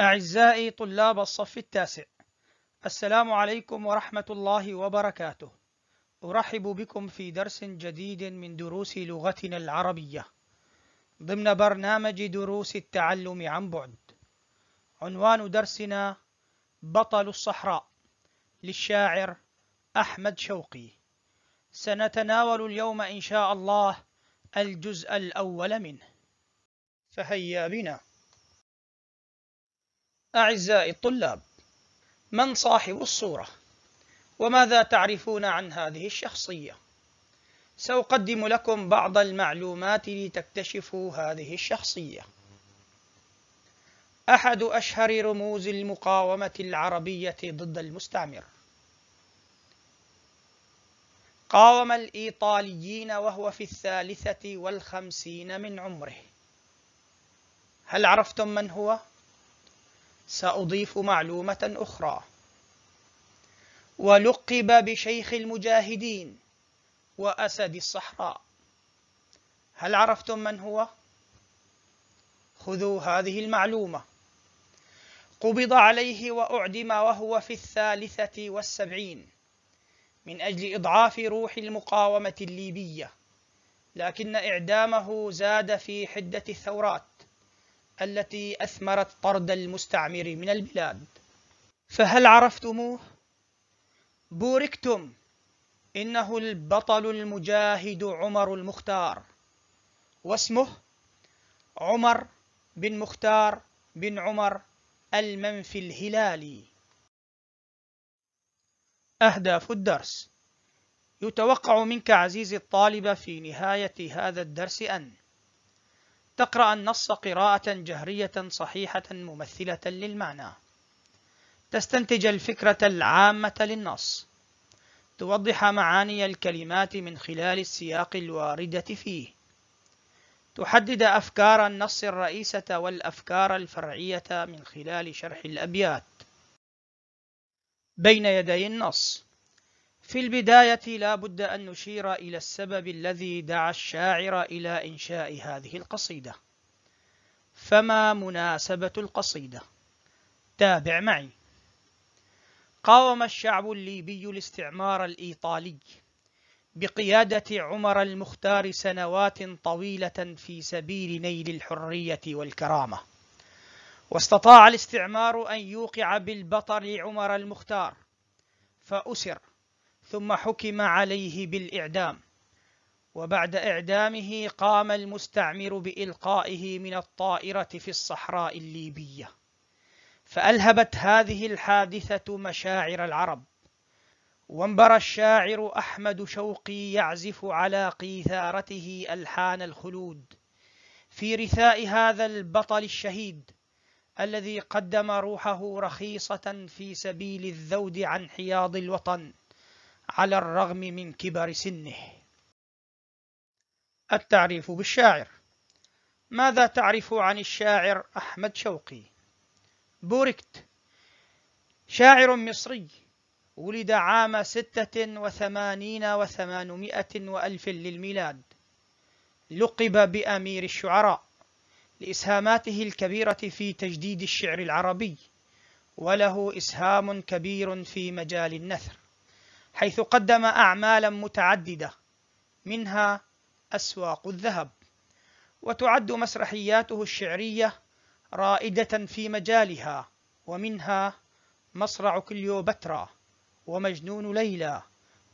أعزائي طلاب الصف التاسع السلام عليكم ورحمة الله وبركاته أرحب بكم في درس جديد من دروس لغتنا العربية ضمن برنامج دروس التعلم عن بعد عنوان درسنا بطل الصحراء للشاعر أحمد شوقي سنتناول اليوم إن شاء الله الجزء الأول منه فهيا بنا أعزائي الطلاب من صاحب الصورة؟ وماذا تعرفون عن هذه الشخصية؟ سأقدم لكم بعض المعلومات لتكتشفوا هذه الشخصية أحد أشهر رموز المقاومة العربية ضد المستعمر قاوم الإيطاليين وهو في الثالثة والخمسين من عمره هل عرفتم من هو؟ سأضيف معلومة أخرى ولقب بشيخ المجاهدين وأسد الصحراء هل عرفتم من هو؟ خذوا هذه المعلومة قبض عليه وأعدم وهو في الثالثة والسبعين من أجل إضعاف روح المقاومة الليبية لكن إعدامه زاد في حدة الثورات التي أثمرت طرد المستعمر من البلاد فهل عرفتموه؟ بوركتم إنه البطل المجاهد عمر المختار واسمه عمر بن مختار بن عمر المنفي الهلالي أهداف الدرس يتوقع منك عزيزي الطالب في نهاية هذا الدرس أن تقرأ النص قراءة جهرية صحيحة ممثلة للمعنى تستنتج الفكرة العامة للنص توضح معاني الكلمات من خلال السياق الواردة فيه تحدد أفكار النص الرئيسة والأفكار الفرعية من خلال شرح الأبيات بين يدي النص في البداية لا بد أن نشير إلى السبب الذي دعا الشاعر إلى إنشاء هذه القصيدة فما مناسبة القصيدة؟ تابع معي قاوم الشعب الليبي الاستعمار الإيطالي بقيادة عمر المختار سنوات طويلة في سبيل نيل الحرية والكرامة واستطاع الاستعمار أن يوقع بالبطر عمر المختار فأسر ثم حكم عليه بالإعدام وبعد إعدامه قام المستعمر بإلقائه من الطائرة في الصحراء الليبية فألهبت هذه الحادثة مشاعر العرب وانبر الشاعر أحمد شوقي يعزف على قيثارته ألحان الخلود في رثاء هذا البطل الشهيد الذي قدم روحه رخيصة في سبيل الذود عن حياض الوطن على الرغم من كبر سنه التعريف بالشاعر ماذا تعرف عن الشاعر أحمد شوقي؟ بوركت شاعر مصري ولد عام ستة وثمانين وثمانمائة وألف للميلاد لقب بأمير الشعراء لإسهاماته الكبيرة في تجديد الشعر العربي وله إسهام كبير في مجال النثر حيث قدم أعمالا متعددة منها أسواق الذهب وتعد مسرحياته الشعرية رائدة في مجالها ومنها مصرع كليوباترا ومجنون ليلى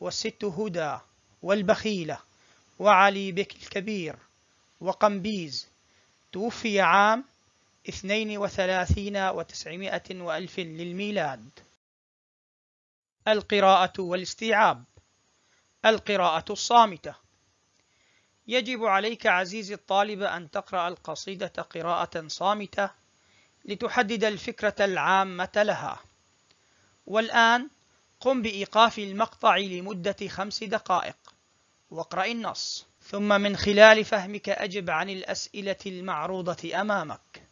والست هدى والبخيلة وعلي بك الكبير وقمبيز توفي عام 32 و900 وألف للميلاد القراءة والاستيعاب القراءة الصامتة يجب عليك عزيزي الطالب أن تقرأ القصيدة قراءة صامتة لتحدد الفكرة العامة لها والآن قم بإيقاف المقطع لمدة خمس دقائق واقرأ النص ثم من خلال فهمك أجب عن الأسئلة المعروضة أمامك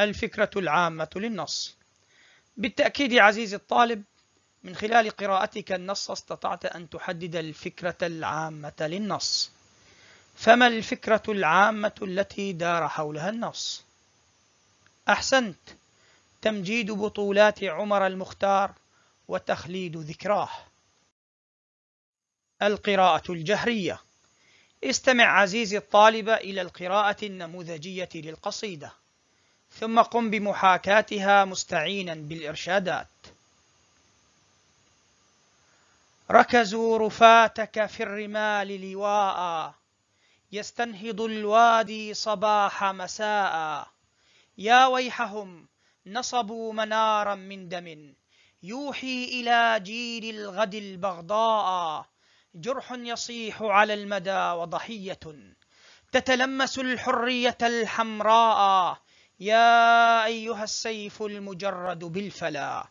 الفكرة العامة للنص بالتأكيد يا عزيزي الطالب من خلال قراءتك النص استطعت أن تحدد الفكرة العامة للنص فما الفكرة العامة التي دار حولها النص؟ أحسنت تمجيد بطولات عمر المختار وتخليد ذكراه القراءة الجهرية استمع عزيزي الطالب إلى القراءة النموذجية للقصيدة ثم قم بمحاكاتها مستعينا بالإرشادات ركزوا رفاتك في الرمال لواء يستنهض الوادي صباح مساء يا ويحهم نصبوا منارا من دم يوحي إلى جيل الغد البغضاء جرح يصيح على المدى وضحية تتلمس الحرية الحمراء يا أيها السيف المجرد بالفلا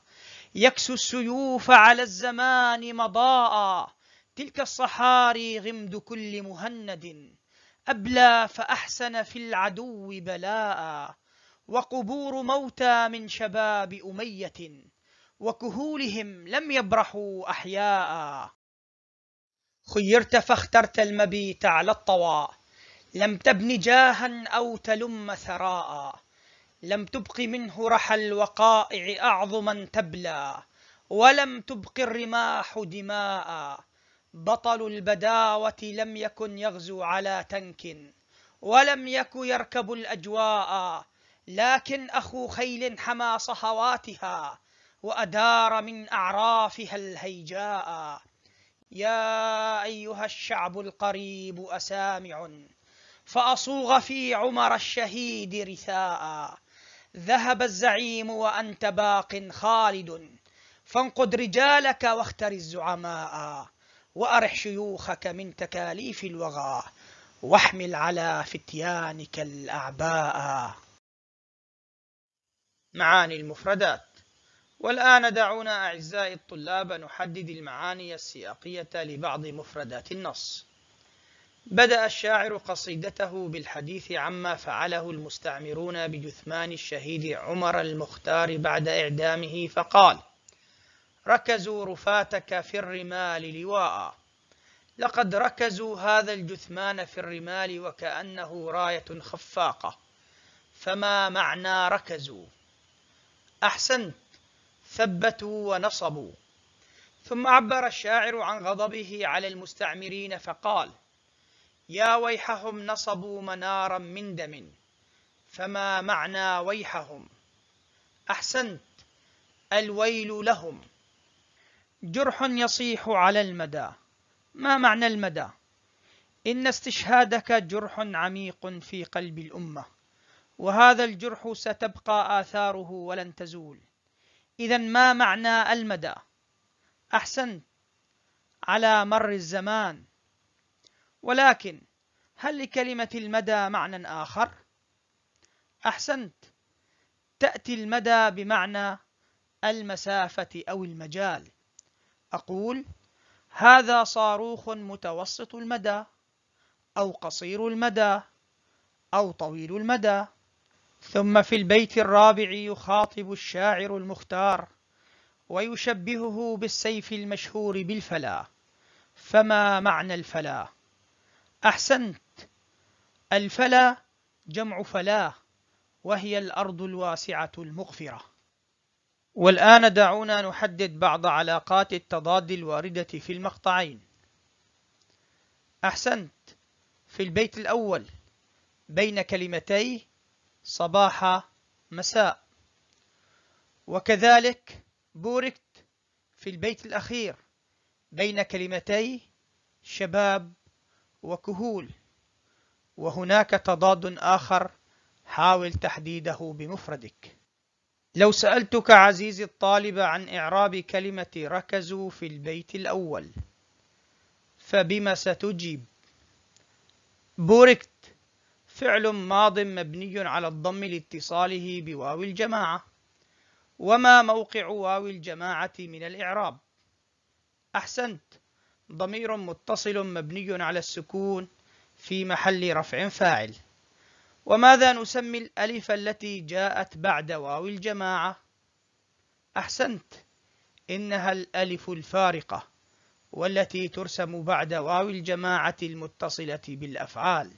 يكسو السيوف على الزمان مضاء تلك الصحاري غمد كل مهند أبلى فأحسن في العدو بلاء وقبور موتى من شباب أمية وكهولهم لم يبرحوا أحياء خيرت فاخترت المبيت على الطوى لم تبن جاها أو تلم ثراء لم تبق منه رحى الوقائع أعظما تبلى ولم تبق الرماح دماء بطل البداوة لم يكن يغزو على تنك ولم يك يركب الأجواء لكن أخو خيل حما صحواتها وأدار من أعرافها الهيجاء يا أيها الشعب القريب أسامع فأصوغ في عمر الشهيد رثاء ذهب الزعيم وأنت باق خالد فانقد رجالك واختر الزعماء وأرح شيوخك من تكاليف الوغى واحمل على فتيانك الأعباء معاني المفردات والآن دعونا أعزائي الطلاب نحدد المعاني السياقية لبعض مفردات النص بدأ الشاعر قصيدته بالحديث عما فعله المستعمرون بجثمان الشهيد عمر المختار بعد إعدامه فقال ركزوا رفاتك في الرمال لواء لقد ركزوا هذا الجثمان في الرمال وكأنه راية خفاقة فما معنى ركزوا أحسنت ثبتوا ونصبوا ثم عبر الشاعر عن غضبه على المستعمرين فقال يا ويحهم نصبوا منارا من دم فما معنى ويحهم أحسنت الويل لهم جرح يصيح على المدى ما معنى المدى إن استشهادك جرح عميق في قلب الأمة وهذا الجرح ستبقى آثاره ولن تزول إذا ما معنى المدى أحسنت على مر الزمان ولكن هل لكلمة المدى معنى آخر؟ أحسنت تأتي المدى بمعنى المسافة أو المجال أقول هذا صاروخ متوسط المدى أو قصير المدى أو طويل المدى ثم في البيت الرابع يخاطب الشاعر المختار ويشبهه بالسيف المشهور بالفلا فما معنى الفلا أحسنت الفلا جمع فلاه وهي الأرض الواسعة المغفرة والآن دعونا نحدد بعض علاقات التضاد الواردة في المقطعين أحسنت في البيت الأول بين كلمتي صباح مساء وكذلك بوركت في البيت الأخير بين كلمتي شباب وكهول وهناك تضاد آخر حاول تحديده بمفردك لو سألتك عزيزي الطالب عن إعراب كلمة ركزوا في البيت الأول فبما ستجيب بوركت فعل ماض مبني على الضم لاتصاله بواو الجماعة وما موقع واو الجماعة من الإعراب أحسنت ضمير متصل مبني على السكون في محل رفع فاعل وماذا نسمي الألف التي جاءت بعد واو الجماعة؟ أحسنت إنها الألف الفارقة والتي ترسم بعد واو الجماعة المتصلة بالأفعال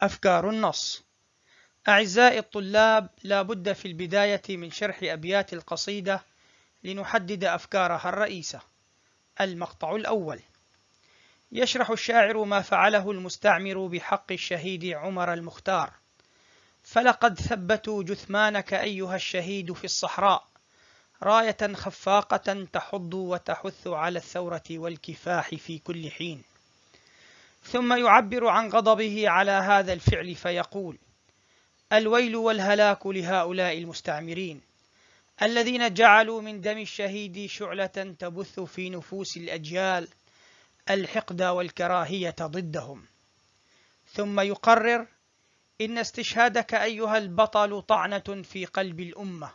أفكار النص أعزائي الطلاب لا بد في البداية من شرح أبيات القصيدة لنحدد أفكارها الرئيسة المقطع الأول يشرح الشاعر ما فعله المستعمر بحق الشهيد عمر المختار فلقد ثبتوا جثمانك أيها الشهيد في الصحراء راية خفاقة تحض وتحث على الثورة والكفاح في كل حين ثم يعبر عن غضبه على هذا الفعل فيقول الويل والهلاك لهؤلاء المستعمرين الذين جعلوا من دم الشهيد شعلة تبث في نفوس الأجيال الحقد والكراهية ضدهم ثم يقرر إن استشهادك أيها البطل طعنة في قلب الأمة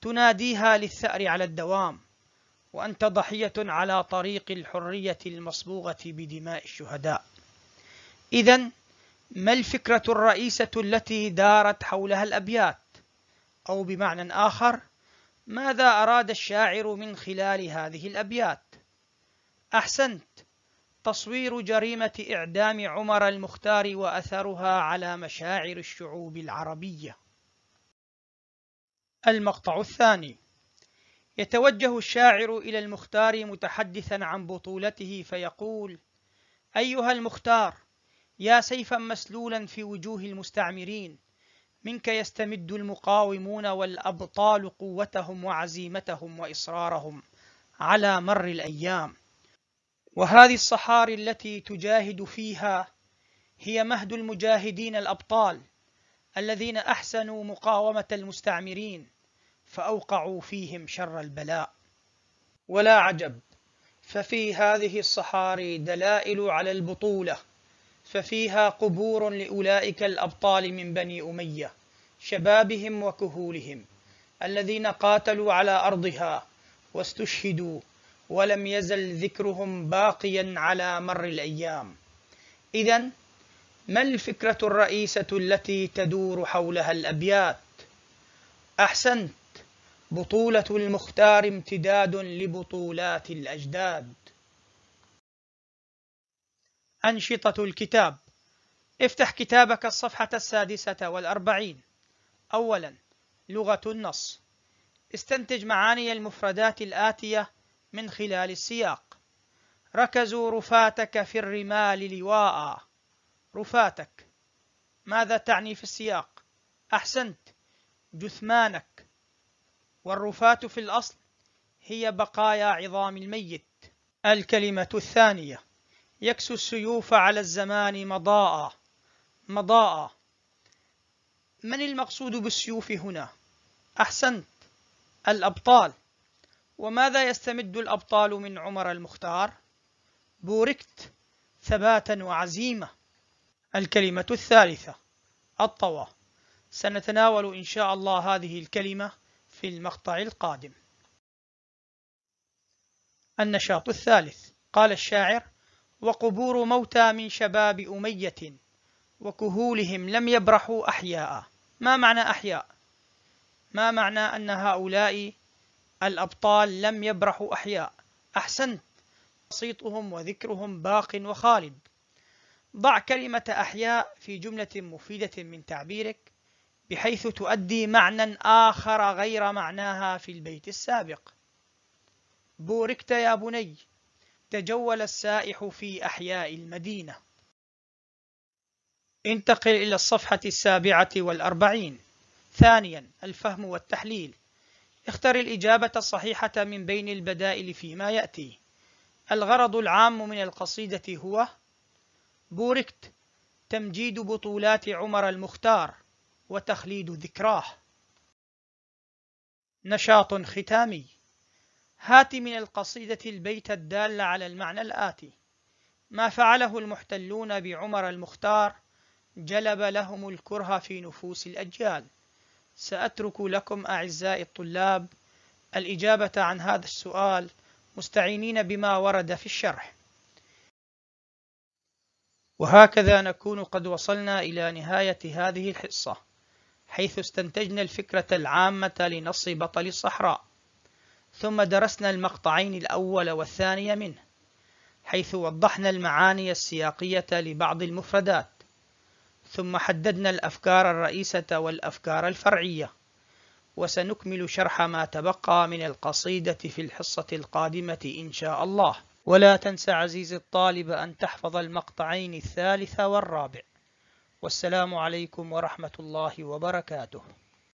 تناديها للثأر على الدوام وأنت ضحية على طريق الحرية المصبوغة بدماء الشهداء إذا ما الفكرة الرئيسة التي دارت حولها الأبيات؟ أو بمعنى آخر ماذا أراد الشاعر من خلال هذه الأبيات؟ أحسنت تصوير جريمة إعدام عمر المختار وأثرها على مشاعر الشعوب العربية المقطع الثاني يتوجه الشاعر إلى المختار متحدثا عن بطولته فيقول أيها المختار يا سيفا مسلولا في وجوه المستعمرين منك يستمد المقاومون والأبطال قوتهم وعزيمتهم وإصرارهم على مر الأيام وهذه الصحاري التي تجاهد فيها هي مهد المجاهدين الأبطال الذين أحسنوا مقاومة المستعمرين فأوقعوا فيهم شر البلاء ولا عجب ففي هذه الصحاري دلائل على البطولة ففيها قبور لأولئك الأبطال من بني أمية شبابهم وكهولهم الذين قاتلوا على أرضها واستشهدوا ولم يزل ذكرهم باقيا على مر الأيام إذا ما الفكرة الرئيسة التي تدور حولها الأبيات؟ أحسنت بطولة المختار امتداد لبطولات الأجداد أنشطة الكتاب افتح كتابك الصفحة السادسة والأربعين أولا لغة النص استنتج معاني المفردات الآتية من خلال السياق ركزوا رفاتك في الرمال لواء رفاتك ماذا تعني في السياق أحسنت جثمانك والرفات في الأصل هي بقايا عظام الميت الكلمة الثانية يكسو السيوف على الزمان مضاء مضاء من المقصود بالسيوف هنا أحسنت الأبطال وماذا يستمد الأبطال من عمر المختار بوركت ثباتا وعزيمة الكلمة الثالثة الطوى سنتناول إن شاء الله هذه الكلمة في المقطع القادم النشاط الثالث قال الشاعر وقبور موتى من شباب أمية وكهولهم لم يبرحوا أحياء ما معنى أحياء؟ ما معنى أن هؤلاء الأبطال لم يبرحوا أحياء أحسنت صيتهم وذكرهم باق وخالد ضع كلمة أحياء في جملة مفيدة من تعبيرك بحيث تؤدي معنى آخر غير معناها في البيت السابق بوركت يا بني تجول السائح في أحياء المدينة انتقل إلى الصفحة السابعة والأربعين ثانيا الفهم والتحليل اختر الإجابة الصحيحة من بين البدائل فيما يأتي الغرض العام من القصيدة هو بوركت تمجيد بطولات عمر المختار وتخليد ذكراه نشاط ختامي هات من القصيدة البيت الدال على المعنى الآتي ما فعله المحتلون بعمر المختار جلب لهم الكره في نفوس الأجيال سأترك لكم أعزائي الطلاب الإجابة عن هذا السؤال مستعينين بما ورد في الشرح وهكذا نكون قد وصلنا إلى نهاية هذه الحصة حيث استنتجنا الفكرة العامة لنص بطل الصحراء ثم درسنا المقطعين الأول والثاني منه حيث وضحنا المعاني السياقية لبعض المفردات ثم حددنا الأفكار الرئيسة والأفكار الفرعية وسنكمل شرح ما تبقى من القصيدة في الحصة القادمة إن شاء الله ولا تنس عزيزي الطالب أن تحفظ المقطعين الثالث والرابع والسلام عليكم ورحمة الله وبركاته